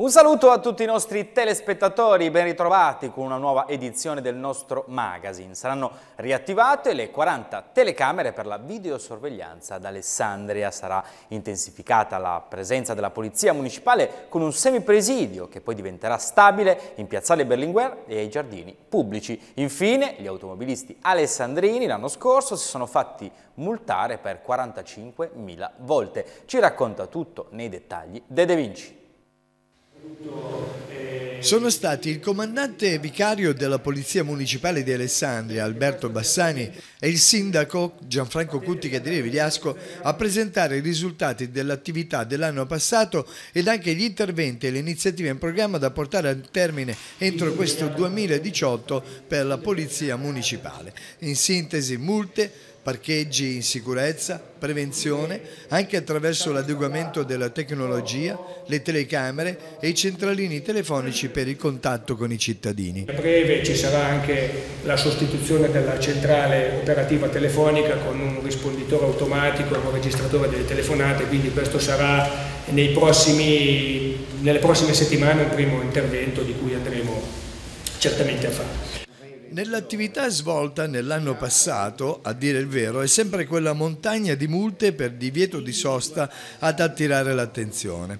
Un saluto a tutti i nostri telespettatori, ben ritrovati con una nuova edizione del nostro magazine. Saranno riattivate le 40 telecamere per la videosorveglianza ad Alessandria. Sarà intensificata la presenza della Polizia Municipale con un semipresidio che poi diventerà stabile in Piazzale Berlinguer e ai giardini pubblici. Infine, gli automobilisti alessandrini l'anno scorso si sono fatti multare per 45.000 volte. Ci racconta tutto nei dettagli De De Vinci. Sono stati il comandante vicario della Polizia Municipale di Alessandria, Alberto Bassani, e il sindaco Gianfranco Cutti Cadiria Vigliasco a presentare i risultati dell'attività dell'anno passato ed anche gli interventi e le iniziative in programma da portare a termine entro questo 2018 per la Polizia Municipale. In sintesi, multe, parcheggi in sicurezza, prevenzione, anche attraverso l'adeguamento della tecnologia, le telecamere e i centralini telefonici per il contatto con i cittadini. A breve ci sarà anche la sostituzione della centrale operativa telefonica con un risponditore automatico e un registratore delle telefonate, quindi questo sarà prossimi, nelle prossime settimane il primo intervento di cui andremo certamente a fare. Nell'attività svolta nell'anno passato, a dire il vero, è sempre quella montagna di multe per divieto di sosta ad attirare l'attenzione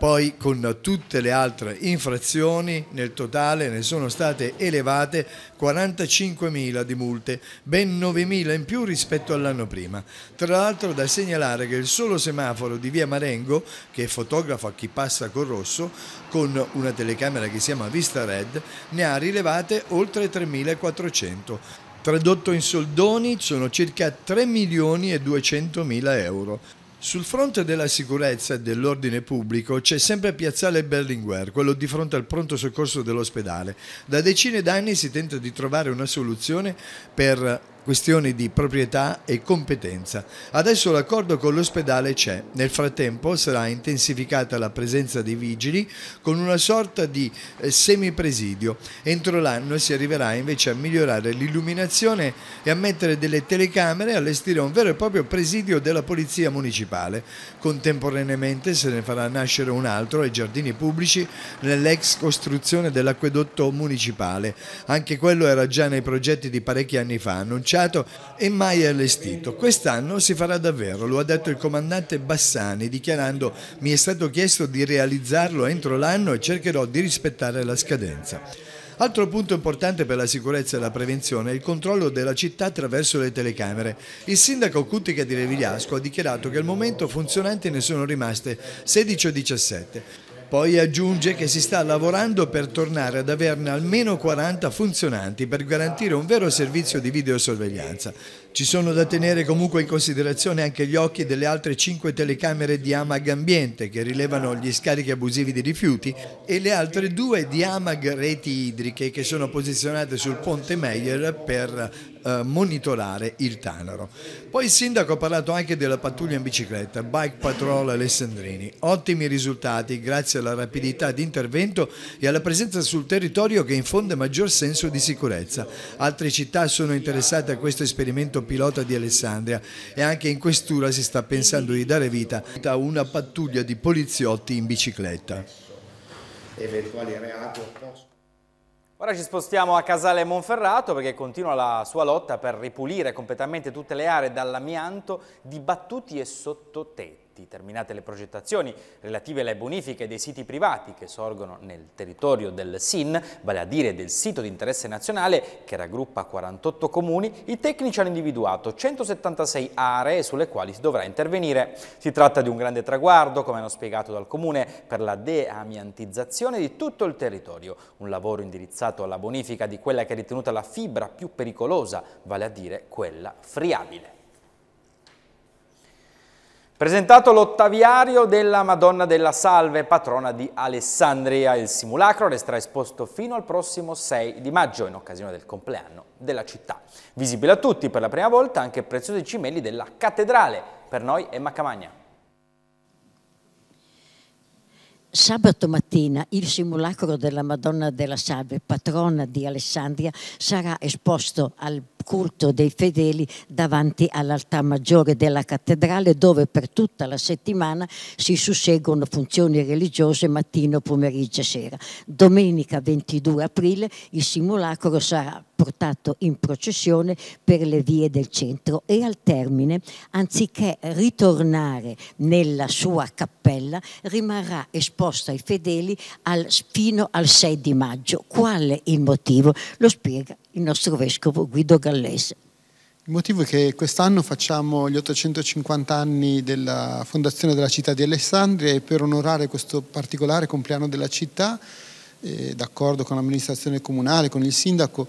poi con tutte le altre infrazioni nel totale ne sono state elevate 45.000 di multe, ben 9.000 in più rispetto all'anno prima. Tra l'altro da segnalare che il solo semaforo di via Marengo, che fotografa chi passa col rosso, con una telecamera che si chiama Vista Red, ne ha rilevate oltre 3.400. Tradotto in soldoni sono circa 3 milioni e 200 mila euro. Sul fronte della sicurezza e dell'ordine pubblico c'è sempre Piazzale Berlinguer, quello di fronte al pronto soccorso dell'ospedale. Da decine d'anni si tenta di trovare una soluzione per questioni di proprietà e competenza. Adesso l'accordo con l'ospedale c'è, nel frattempo sarà intensificata la presenza dei vigili con una sorta di eh, semipresidio. Entro l'anno si arriverà invece a migliorare l'illuminazione e a mettere delle telecamere e allestire un vero e proprio presidio della polizia municipale. Contemporaneamente se ne farà nascere un altro ai giardini pubblici nell'ex costruzione dell'acquedotto municipale. Anche quello era già nei progetti di parecchi anni fa, annunciato rifiutato e mai allestito. Quest'anno si farà davvero, lo ha detto il comandante Bassani dichiarando mi è stato chiesto di realizzarlo entro l'anno e cercherò di rispettare la scadenza. Altro punto importante per la sicurezza e la prevenzione è il controllo della città attraverso le telecamere. Il sindaco Cuttica di Revigliasco ha dichiarato che al momento funzionanti ne sono rimaste 16 o 17. Poi aggiunge che si sta lavorando per tornare ad averne almeno 40 funzionanti per garantire un vero servizio di videosorveglianza. Ci sono da tenere comunque in considerazione anche gli occhi delle altre 5 telecamere di Amag Ambiente che rilevano gli scarichi abusivi di rifiuti e le altre due di Amag Reti Idriche che sono posizionate sul ponte Meyer per eh, monitorare il Tanaro. Poi il sindaco ha parlato anche della pattuglia in bicicletta, Bike Patrol Alessandrini. Ottimi risultati grazie alla rapidità di intervento e alla presenza sul territorio che infonde maggior senso di sicurezza. Altre città sono interessate a questo esperimento prefetto pilota di Alessandria e anche in questura si sta pensando di dare vita a una pattuglia di poliziotti in bicicletta. Eventuali reati Ora ci spostiamo a Casale Monferrato perché continua la sua lotta per ripulire completamente tutte le aree dall'amianto di battuti e sottotetti privati. Terminate le progettazioni relative alle bonifiche dei siti privati che sorgono nel territorio del SIN, vale a dire del sito di interesse nazionale che raggruppa 48 comuni, i tecnici hanno individuato 176 aree sulle quali si dovrà intervenire. Si tratta di un grande traguardo, come hanno spiegato dal comune, per la deamiantizzazione di tutto il territorio, un lavoro indirizzato alla bonifica di quella che è ritenuta la fibra più pericolosa, vale a dire quella friabile. Presentato l'ottaviario della Madonna della Salve, patrona di Alessandria. Il simulacro resterà esposto fino al prossimo 6 di maggio, in occasione del compleanno della città. Visibile a tutti per la prima volta anche preziosi cimeli della cattedrale. Per noi è Macamagna. Sabato mattina il simulacro della Madonna della Salve, patrona di Alessandria, sarà esposto al culto dei fedeli davanti all'altar maggiore della cattedrale dove per tutta la settimana si susseguono funzioni religiose mattino, pomeriggio e sera. Domenica 22 aprile il simulacro sarà portato in processione per le vie del centro e al termine, anziché ritornare nella sua cappella, rimarrà esposto ai fedeli al, fino al 6 di maggio. Qual è il motivo? Lo spiega il nostro vescovo Guido Gallese. Il motivo è che quest'anno facciamo gli 850 anni della fondazione della città di Alessandria e per onorare questo particolare compleanno della città, eh, d'accordo con l'amministrazione comunale, con il sindaco,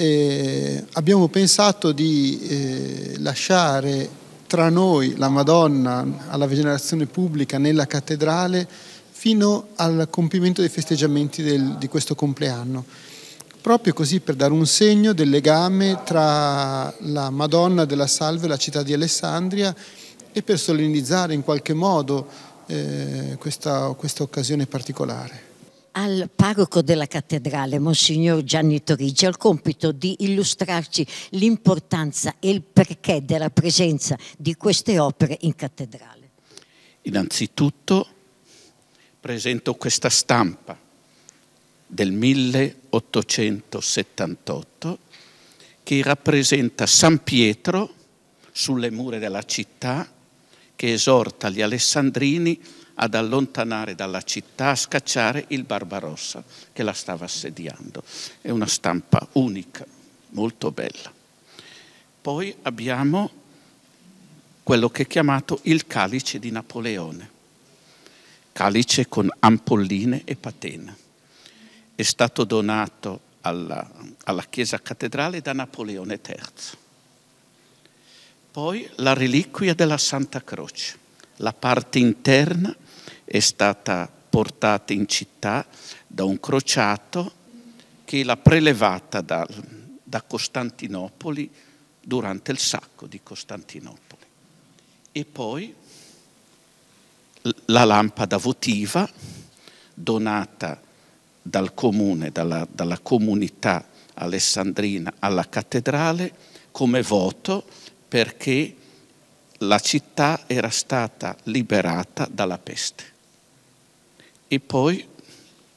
eh, abbiamo pensato di eh, lasciare tra noi la Madonna alla venerazione pubblica nella cattedrale fino al compimento dei festeggiamenti del, di questo compleanno proprio così per dare un segno del legame tra la Madonna della Salve e la città di Alessandria e per solennizzare in qualche modo eh, questa, questa occasione particolare al parroco della cattedrale, Monsignor Gianni Torigi, ha il compito di illustrarci l'importanza e il perché della presenza di queste opere in cattedrale. Innanzitutto presento questa stampa del 1878 che rappresenta San Pietro sulle mura della città che esorta gli alessandrini ad allontanare dalla città, a scacciare il Barbarossa che la stava assediando. È una stampa unica, molto bella. Poi abbiamo quello che è chiamato il calice di Napoleone, calice con ampolline e patena. È stato donato alla, alla chiesa cattedrale da Napoleone III. Poi la reliquia della Santa Croce, la parte interna è stata portata in città da un crociato che l'ha prelevata da, da Costantinopoli durante il sacco di Costantinopoli. E poi la lampada votiva donata dal comune, dalla, dalla, comunità alessandrina alla cattedrale come voto perché la città era stata liberata dalla peste e poi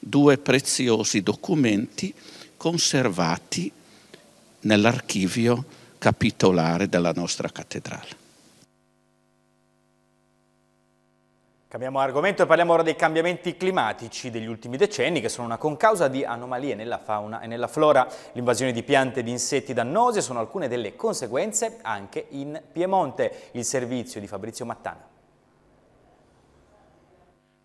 due preziosi documenti conservati nell'archivio capitolare della nostra cattedrale. Cambiamo argomento e parliamo ora dei cambiamenti climatici degli ultimi decenni che sono una concausa di anomalie nella fauna e nella flora. L'invasione di piante e di insetti dannosi sono alcune delle conseguenze anche in Piemonte. Il servizio di Fabrizio Mattana.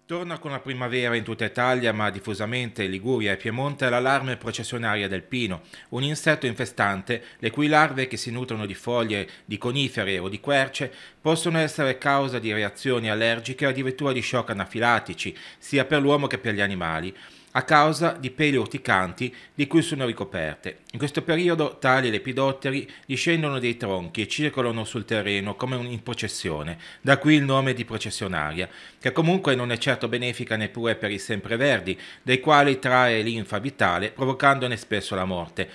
Torna con la primavera in tutta Italia, ma diffusamente in Liguria e Piemonte, l'allarme processionaria del pino, un insetto infestante le cui larve che si nutrono di foglie di conifere o di querce possono essere causa di reazioni allergiche e addirittura di shock anafilatici, sia per l'uomo che per gli animali a causa di peli urticanti di cui sono ricoperte. In questo periodo tali lepidotteri discendono dai tronchi e circolano sul terreno come in processione, da qui il nome di processionaria, che comunque non è certo benefica neppure per i sempreverdi, dai quali trae linfa vitale provocandone spesso la morte,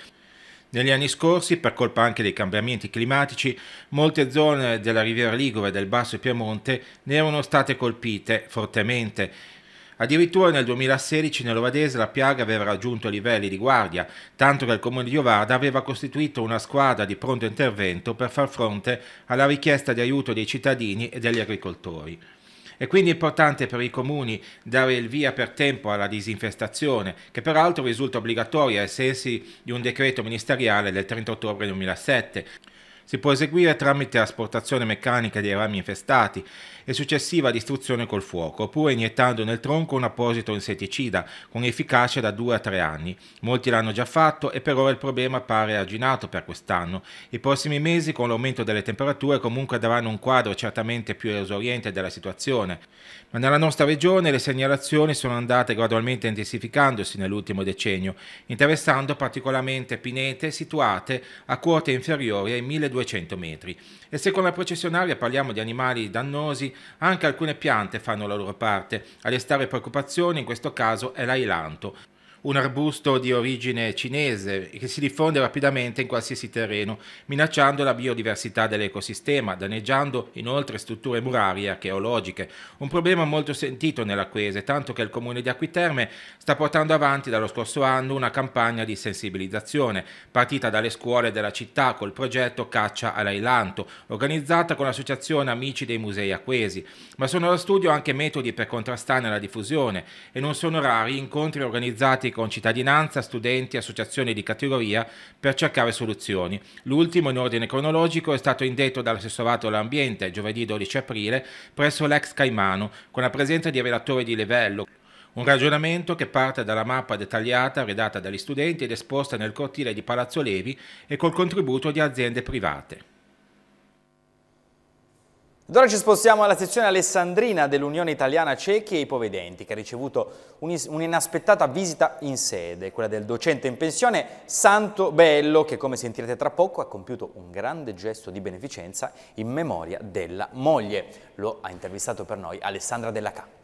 negli anni scorsi, per colpa anche dei cambiamenti climatici, molte zone della Riviera Ligure e del Basso Piemonte ne erano state colpite fortemente Addirittura nel 2016 nell'Ovadese la piaga aveva raggiunto livelli di guardia, tanto che il comune di Ovada aveva costituito una squadra di pronto intervento per far fronte alla richiesta di aiuto dei cittadini e degli agricoltori. È quindi importante per i comuni dare il via per tempo alla disinfestazione, che peraltro risulta obbligatoria ai sensi di un decreto ministeriale del 30 ottobre 2007 si può eseguire tramite asportazione meccanica dei rami infestati e successiva distruzione col fuoco, oppure iniettando nel tronco un apposito insetticida con efficacia da 2 a 3 anni. Molti l'hanno già fatto e per ora il problema pare arginato per quest'anno. I prossimi mesi, con l'aumento delle temperature, comunque daranno un quadro certamente più esoriente della situazione, ma nella nostra regione le segnalazioni sono andate gradualmente intensificandosi nell'ultimo decennio, interessando particolarmente pinete situate a quote inferiori ai 1200 200 metri. E se con la processionaria parliamo di animali dannosi, anche alcune piante fanno la loro parte. A restare preoccupazioni in questo caso è l'ailanto, un arbusto di origine cinese che si diffonde rapidamente in qualsiasi terreno, minacciando la biodiversità dell'ecosistema, danneggiando inoltre strutture murarie e archeologiche. Un problema molto sentito nell'Aquese, tanto che il comune di Acquiterme sta portando avanti dallo scorso anno una campagna di sensibilizzazione, partita dalle scuole della città col progetto Caccia all'Ailanto, organizzata con l'associazione Amici dei Musei Acquesi, ma sono allo studio anche metodi per contrastare la diffusione e non sono rari incontri organizzati con cittadinanza, studenti, associazioni di categoria per cercare soluzioni. L'ultimo in ordine cronologico è stato indetto dall'assessorato all'ambiente giovedì 12 aprile presso l'ex Caimano con la presenza di relatori di livello un ragionamento che parte dalla mappa dettagliata redatta dagli studenti ed esposta nel cortile di Palazzo Levi e col contributo di aziende private. Ed ora ci spostiamo alla sezione alessandrina dell'Unione Italiana Ciechi e Ipovedenti, che ha ricevuto un'inaspettata visita in sede, quella del docente in pensione Santo Bello, che come sentirete tra poco ha compiuto un grande gesto di beneficenza in memoria della moglie. Lo ha intervistato per noi Alessandra Della Campa.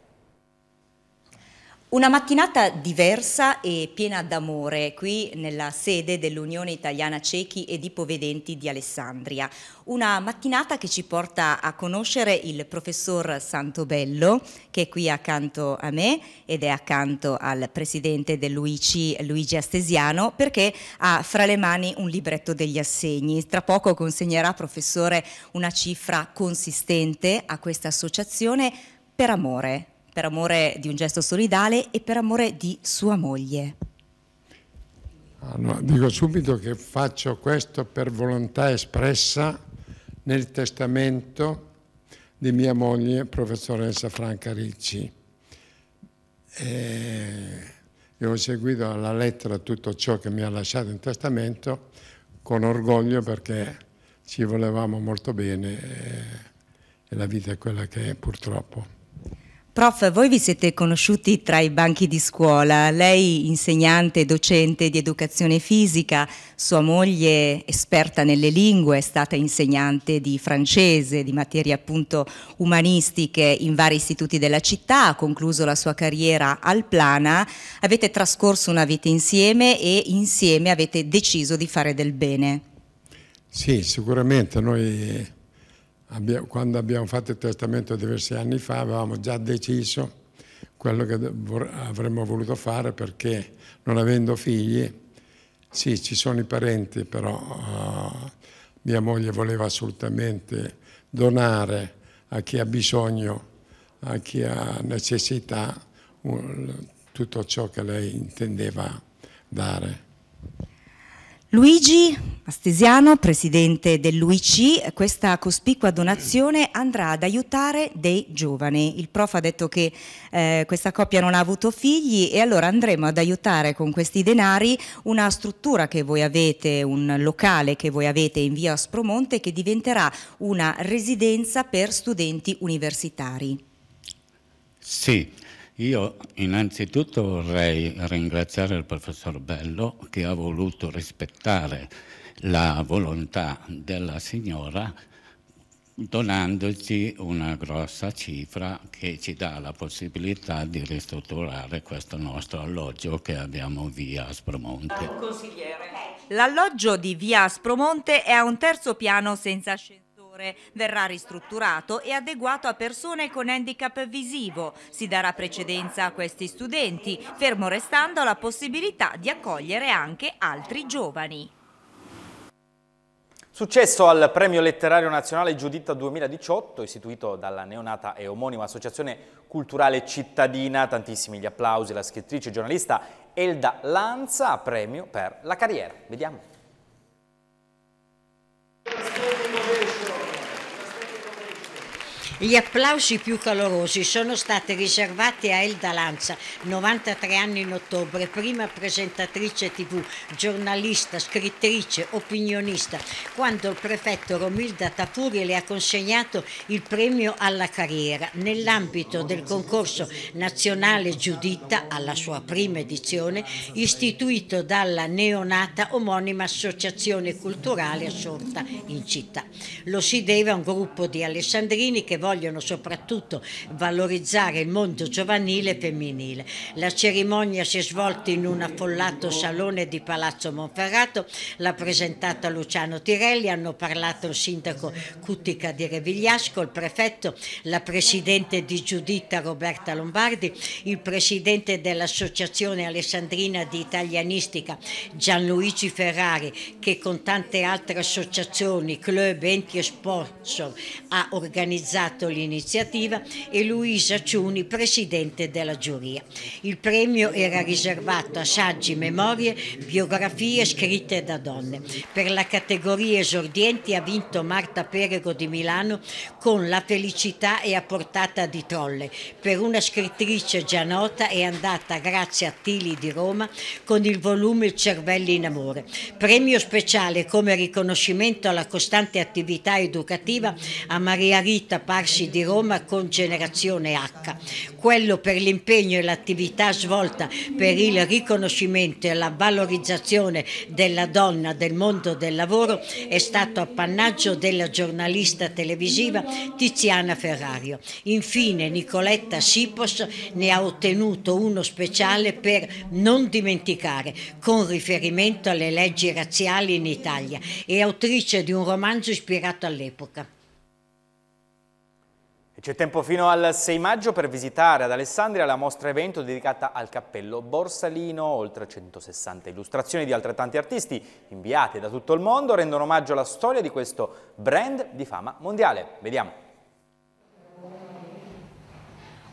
Una mattinata diversa e piena d'amore qui nella sede dell'Unione Italiana Ciechi ed Ipovedenti di Alessandria. Una mattinata che ci porta a conoscere il professor Santobello che è qui accanto a me ed è accanto al presidente dell'UICI Luigi Astesiano perché ha fra le mani un libretto degli assegni. Tra poco consegnerà professore una cifra consistente a questa associazione per amore, per amore di un gesto solidale e per amore di sua moglie. Ah, no, dico subito che faccio questo per volontà espressa nel testamento di mia moglie, professoressa Franca Ricci. E e ho seguito alla lettera tutto ciò che mi ha lasciato in testamento con orgoglio perché ci volevamo molto bene e, e la vita è quella che è purtroppo. Prof, voi vi siete conosciuti tra i banchi di scuola, lei insegnante e docente di educazione fisica, sua moglie esperta nelle lingue, è stata insegnante di francese, di materie appunto umanistiche in vari istituti della città, ha concluso la sua carriera al Plana, avete trascorso una vita insieme e insieme avete deciso di fare del bene. Sì, sicuramente noi quando abbiamo fatto il testamento diversi anni fa avevamo già deciso quello che avremmo voluto fare perché non avendo figli, sì ci sono i parenti però uh, mia moglie voleva assolutamente donare a chi ha bisogno, a chi ha necessità tutto ciò che lei intendeva dare. Luigi Astesiano, presidente dell'UIC, questa cospicua donazione andrà ad aiutare dei giovani. Il prof ha detto che eh, questa coppia non ha avuto figli e allora andremo ad aiutare con questi denari una struttura che voi avete, un locale che voi avete in via Spromonte che diventerà una residenza per studenti universitari. Sì, io innanzitutto vorrei ringraziare il professor Bello che ha voluto rispettare la volontà della signora donandoci una grossa cifra che ci dà la possibilità di ristrutturare questo nostro alloggio che abbiamo via Aspromonte. L'alloggio di via Aspromonte è a un terzo piano senza ascensore settore. Verrà ristrutturato e adeguato a persone con handicap visivo. Si darà precedenza a questi studenti, fermo restando la possibilità di accogliere anche altri giovani. Successo al Premio Letterario Nazionale Giuditta 2018, istituito dalla neonata e omonima Associazione Culturale Cittadina. Tantissimi gli applausi, la scrittrice e giornalista Elda Lanza, premio per la carriera. Vediamo. Gli applausi più calorosi sono stati riservati a Elda Lanza, 93 anni in ottobre, prima presentatrice tv, giornalista, scrittrice, opinionista, quando il prefetto Romilda Tafuri le ha consegnato il premio alla carriera nell'ambito del concorso nazionale Giuditta alla sua prima edizione, istituito dalla neonata omonima associazione culturale assorta in città. Lo si deve a un gruppo di alessandrini che vogliono vogliono soprattutto valorizzare il mondo giovanile e femminile. La cerimonia si è svolta in un affollato salone di Palazzo Monferrato, l'ha presentata Luciano Tirelli, hanno parlato il sindaco Cutica di Revigliasco, il prefetto, la presidente di Giuditta Roberta Lombardi, il presidente dell'Associazione Alessandrina di Italianistica Gianluigi Ferrari che con tante altre associazioni, club, enti e sponsor ha organizzato coordinato l'iniziativa e Luisa Ciuni, presidente della giuria. Il premio era riservato a saggi, memorie, biografie scritte da donne. Per la categoria esordienti ha vinto Marta Perego di Milano con La felicità e a portata di trolle. Per una scrittrice già nota è andata grazie a Tili di Roma con il volume Il cervello in amore. Premio speciale come riconoscimento alla costante attività educativa a Maria Rita Parra Marci di Roma con generazione H, quello per l'impegno e l'attività svolta per il riconoscimento e la valorizzazione della donna del mondo del lavoro è stato appannaggio della giornalista televisiva Tiziana Ferrario. Infine Nicoletta Sipos ne ha ottenuto uno speciale per Non dimenticare, con riferimento alle leggi razziali in Italia, e autrice di un romanzo ispirato all'epoca. C'è tempo fino al 6 maggio per visitare ad Alessandria la mostra evento dedicata al cappello Borsalino, oltre 160 illustrazioni di altrettanti artisti inviate da tutto il mondo rendono omaggio alla storia di questo brand di fama mondiale. Vediamo.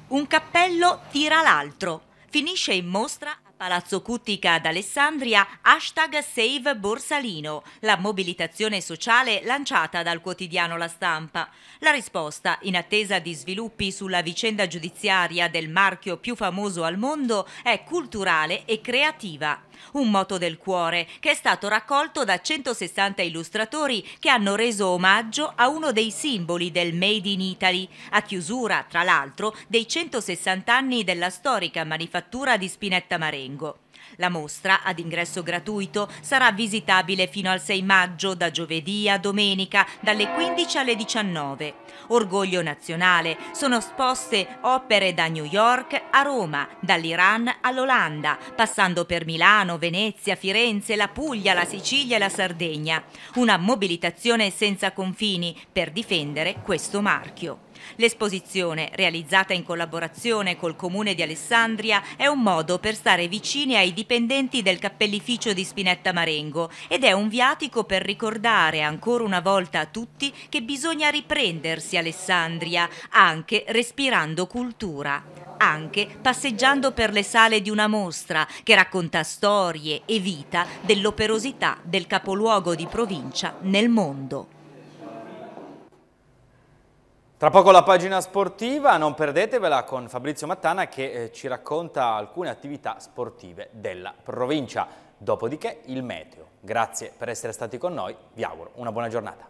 Un cappello tira l'altro. Finisce in mostra Palazzo Cuttica ad Alessandria, hashtag Save Borsalino, la mobilitazione sociale lanciata dal quotidiano La Stampa. La risposta, in attesa di sviluppi sulla vicenda giudiziaria del marchio più famoso al mondo, è culturale e creativa un moto del cuore che è stato raccolto da 160 illustratori che hanno reso omaggio a uno dei simboli del Made in Italy, a chiusura, tra l'altro, dei 160 anni della storica manifattura di Spinetta Marengo. La mostra, ad ingresso gratuito, sarà visitabile fino al 6 maggio, da giovedì a domenica, dalle 15 alle 19. Orgoglio nazionale, sono esposte opere da New York a Roma, dall'Iran all'Olanda, passando per Milano, Venezia, Firenze, la Puglia, la Sicilia e la Sardegna. Una mobilitazione senza confini per difendere questo marchio. L'esposizione, realizzata in collaborazione col Comune di Alessandria, è un modo per stare vicini ai dipendenti del cappellificio di Spinetta Marengo ed è un viatico per ricordare ancora una volta a tutti che bisogna riprendersi Alessandria, anche respirando cultura anche passeggiando per le sale di una mostra che racconta storie e vita dell'operosità del capoluogo di provincia nel mondo. Tra poco la pagina sportiva, non perdetevela con Fabrizio Mattana che eh, ci racconta alcune attività sportive della provincia. Dopodiché il meteo. Grazie per essere stati con noi, vi auguro una buona giornata.